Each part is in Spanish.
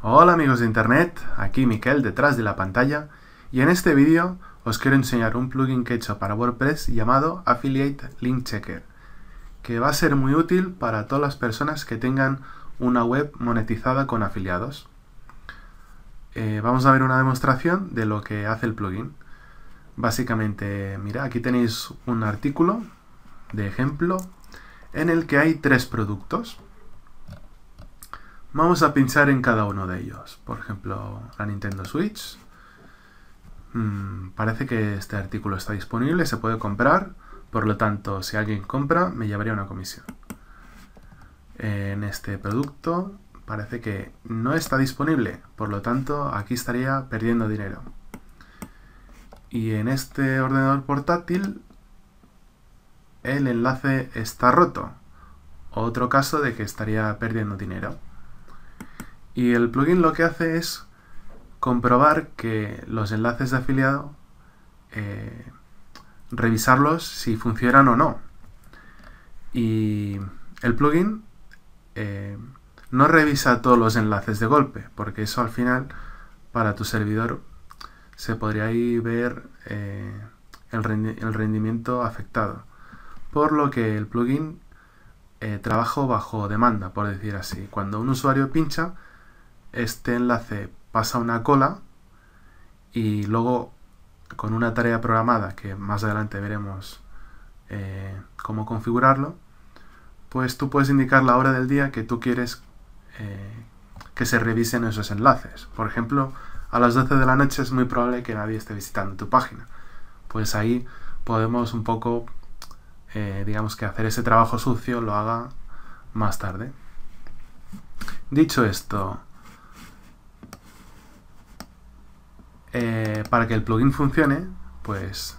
Hola amigos de internet, aquí Miquel detrás de la pantalla y en este vídeo os quiero enseñar un plugin que he hecho para WordPress llamado Affiliate Link Checker que va a ser muy útil para todas las personas que tengan una web monetizada con afiliados. Eh, vamos a ver una demostración de lo que hace el plugin. Básicamente, mira, aquí tenéis un artículo de ejemplo en el que hay tres productos. Vamos a pinchar en cada uno de ellos. Por ejemplo, la Nintendo Switch. Mm, parece que este artículo está disponible, se puede comprar. Por lo tanto, si alguien compra, me llevaría una comisión. En este producto parece que no está disponible, por lo tanto, aquí estaría perdiendo dinero. Y en este ordenador portátil, el enlace está roto. Otro caso de que estaría perdiendo dinero. Y el plugin lo que hace es comprobar que los enlaces de afiliado, eh, revisarlos si funcionan o no. Y el plugin eh, no revisa todos los enlaces de golpe, porque eso al final para tu servidor se podría ahí ver eh, el, rendimiento afectado. Por lo que el plugin trabaja bajo demanda, por decir así. Cuando un usuario pincha, este enlace pasa una cola y luego con una tarea programada que más adelante veremos eh, cómo configurarlo, pues tú puedes indicar la hora del día que tú quieres eh, que se revisen esos enlaces. Por ejemplo, a las 12 de la noche es muy probable que nadie esté visitando tu página. Pues ahí podemos un poco, eh, digamos que hacer ese trabajo sucio lo haga más tarde. Dicho esto, Eh, para que el plugin funcione, pues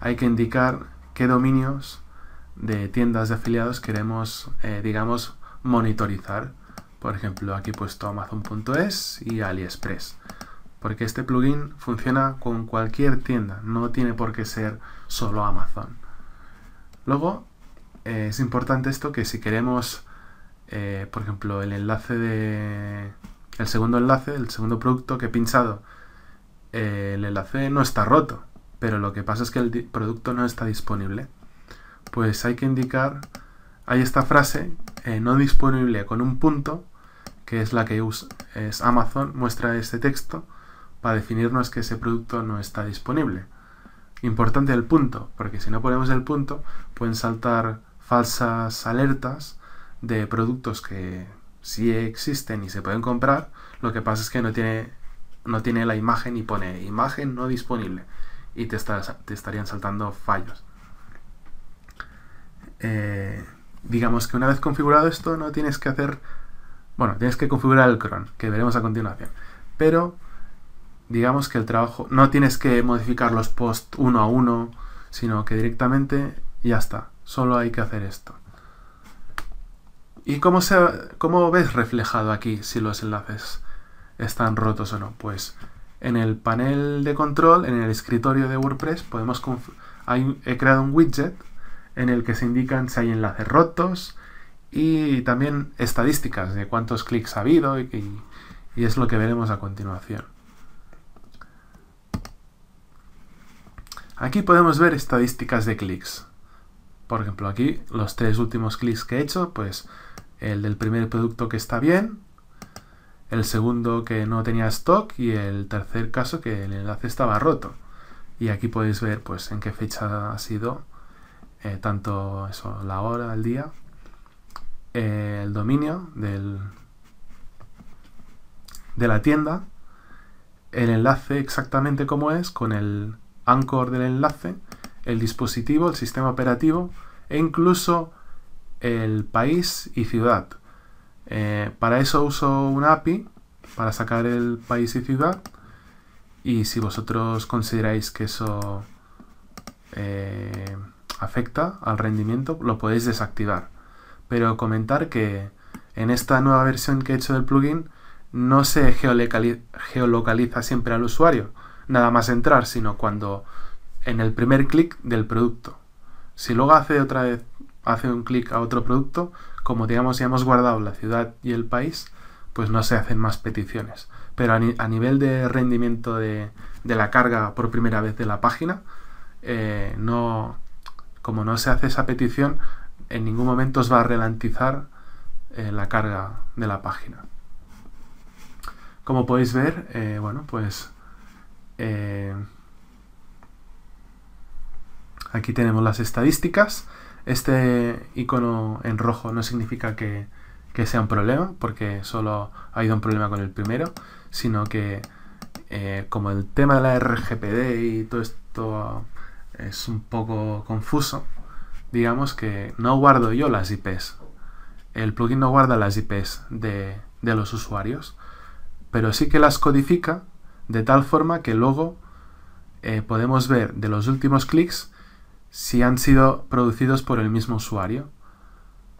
hay que indicar qué dominios de tiendas de afiliados queremos, eh, digamos, monitorizar. Por ejemplo, aquí he puesto Amazon.es y AliExpress. Porque este plugin funciona con cualquier tienda, no tiene por qué ser solo Amazon. Luego, eh, es importante esto que si queremos, por ejemplo, el enlace de... El segundo enlace, el segundo producto que he pinchado el enlace no está roto, pero lo que pasa es que el producto no está disponible. Pues hay que indicar, hay esta frase, eh, no disponible con un punto, que es la que usa, es Amazon, muestra este texto para definirnos que ese producto no está disponible. Importante el punto, porque si no ponemos el punto, pueden saltar falsas alertas de productos que sí existen y se pueden comprar, lo que pasa es que no tiene no tiene la imagen y pone imagen no disponible y te, estarían saltando fallos. Eh, digamos que una vez configurado esto no tienes que hacer, bueno, tienes que configurar el cron, que veremos a continuación, pero digamos que el trabajo, no tienes que modificar los posts uno a uno, sino que directamente ya está, solo hay que hacer esto. ¿Y cómo, cómo ves reflejado aquí si los enlaces están rotos o no. Pues en el panel de control, en el escritorio de WordPress, podemos hay, he creado un widget en el que se indican si hay enlaces rotos y también estadísticas de cuántos clics ha habido y, y es lo que veremos a continuación. Aquí podemos ver estadísticas de clics. Por ejemplo, aquí los tres últimos clics que he hecho, pues el del primer producto que está bien, el segundo que no tenía stock y el tercer caso que el enlace estaba roto. Y aquí podéis ver pues en qué fecha ha sido eh, tanto eso, la hora, el día, eh, el dominio del, de la tienda, el enlace exactamente como es, con el anchor del enlace, el dispositivo, el sistema operativo e incluso el país y ciudad. Eh, para eso uso una API, para sacar el país y ciudad. Y si vosotros consideráis que eso eh, afecta al rendimiento, lo podéis desactivar. Pero comentar que en esta nueva versión que he hecho del plugin no se geolocaliza siempre al usuario, nada más entrar, sino cuando en el primer clic del producto. Si luego hace otra vez hace un clic a otro producto, como digamos ya hemos guardado la ciudad y el país, pues no se hacen más peticiones. Pero a, nivel de rendimiento de, de, la carga por primera vez de la página, eh, no, como no se hace esa petición, en ningún momento os va a ralentizar eh, la carga de la página. Como podéis ver, eh, bueno, pues aquí tenemos las estadísticas este icono en rojo no significa que, sea un problema, porque solo ha habido un problema con el primero, sino que eh, como el tema de la RGPD y todo esto es un poco confuso, digamos que no guardo yo las IPs. El plugin no guarda las IPs de, los usuarios, pero sí que las codifica de tal forma que luego eh, podemos ver de los últimos clics si han sido producidos por el mismo usuario.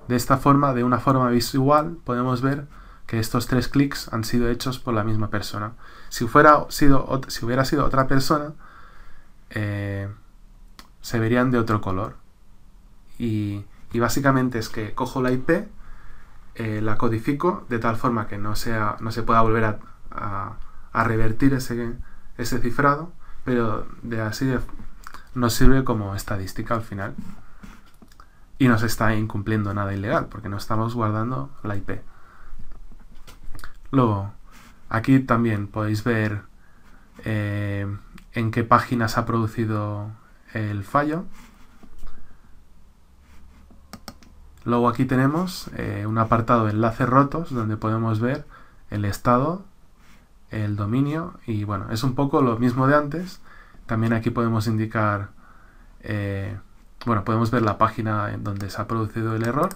De esta forma, de una forma visual, podemos ver que estos tres clics han sido hechos por la misma persona. Si, fuera sido, si hubiera sido otra persona, eh, se verían de otro color. Y, básicamente es que cojo la IP, eh, la codifico de tal forma que no, sea, no se pueda volver a, revertir ese, ese cifrado, pero de así de nos sirve como estadística al final y no se está incumpliendo nada ilegal porque no estamos guardando la IP. Luego, aquí también podéis ver eh, en qué páginas ha producido el fallo. Luego aquí tenemos eh, un apartado de enlaces rotos donde podemos ver el estado, el dominio y bueno, es un poco lo mismo de antes, también aquí podemos indicar, eh, bueno, podemos ver la página en donde se ha producido el error,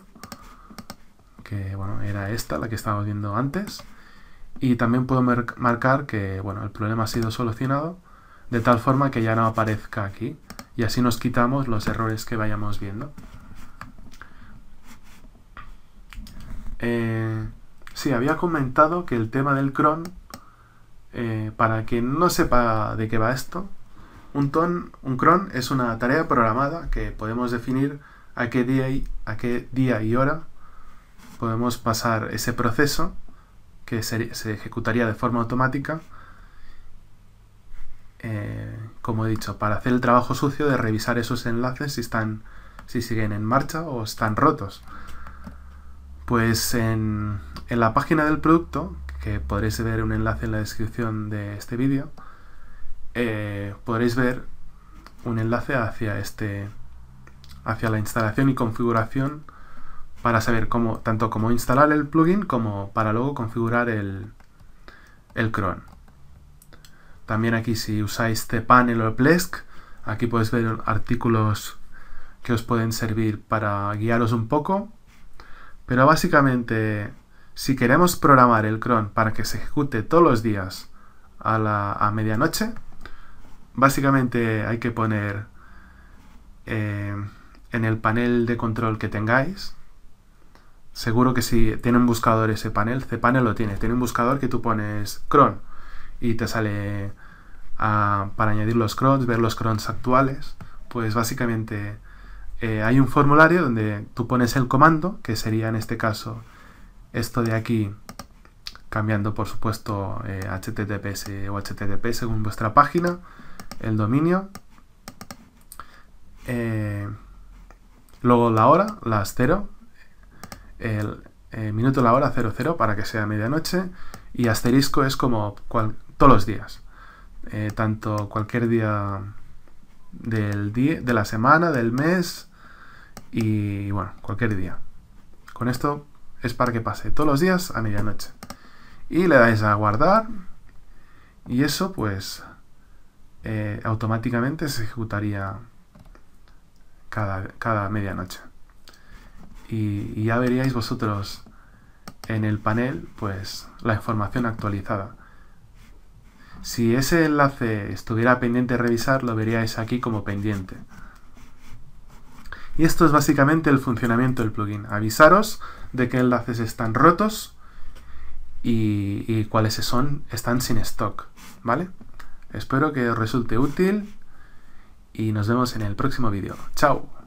que bueno, era esta, la que estábamos viendo antes. Y también puedo marcar que bueno, el problema ha sido solucionado de tal forma que ya no aparezca aquí. Y así nos quitamos los errores que vayamos viendo. Eh, sí, había comentado que el tema del cron, eh, para quien no sepa de qué va esto, un, cron es una tarea programada que podemos definir a qué día y, a qué día y hora podemos pasar ese proceso que se, ejecutaría de forma automática, eh, como he dicho, para hacer el trabajo sucio de revisar esos enlaces si, están, si siguen en marcha o están rotos. Pues en la página del producto, que podréis ver un enlace en la descripción de este vídeo, eh, podréis ver un enlace hacia este hacia la instalación y configuración para saber tanto cómo instalar el plugin como para luego configurar el, el cron. También aquí si usáis cPanel o Plesk, aquí podéis ver artículos que os pueden servir para guiaros un poco. Pero básicamente, si queremos programar el cron para que se ejecute todos los días a medianoche, básicamente hay que poner eh, en el panel de control que tengáis. Seguro que si tiene un buscador ese panel, cPanel lo tiene. Tiene un buscador que tú pones cron y te sale ah, para añadir los crons, ver los crons actuales. Pues básicamente eh, hay un formulario donde tú pones el comando, que sería en este caso esto de aquí, cambiando por supuesto HTTPS eh, o HTTP según vuestra página el dominio, eh, luego la hora, las cero. el eh, minuto, la hora, 00 para que sea medianoche, y asterisco es como todos los días, eh, tanto cualquier día del día, de la semana, del mes y bueno, cualquier día. Con esto es para que pase todos los días a medianoche. Y le dais a guardar y eso pues eh, automáticamente se ejecutaría cada, cada medianoche. Y, ya veríais vosotros en el panel pues la información actualizada. Si ese enlace estuviera pendiente de revisar, lo veríais aquí como pendiente. Y esto es básicamente el funcionamiento del plugin. Avisaros de qué enlaces están rotos y, y cuáles son, están sin stock. ¿Vale? Espero que os resulte útil y nos vemos en el próximo vídeo. ¡Chao!